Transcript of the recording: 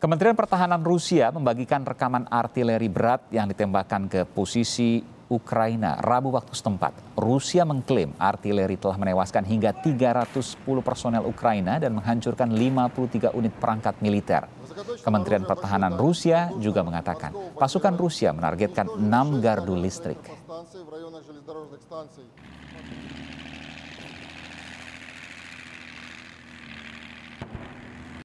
Kementerian Pertahanan Rusia membagikan rekaman artileri berat yang ditembakkan ke posisi Ukraina Rabu waktu setempat. Rusia mengklaim artileri telah menewaskan hingga 310 personel Ukraina dan menghancurkan 53 unit perangkat militer. Kementerian Pertahanan Rusia juga mengatakan pasukan Rusia menargetkan 6 gardu listrik.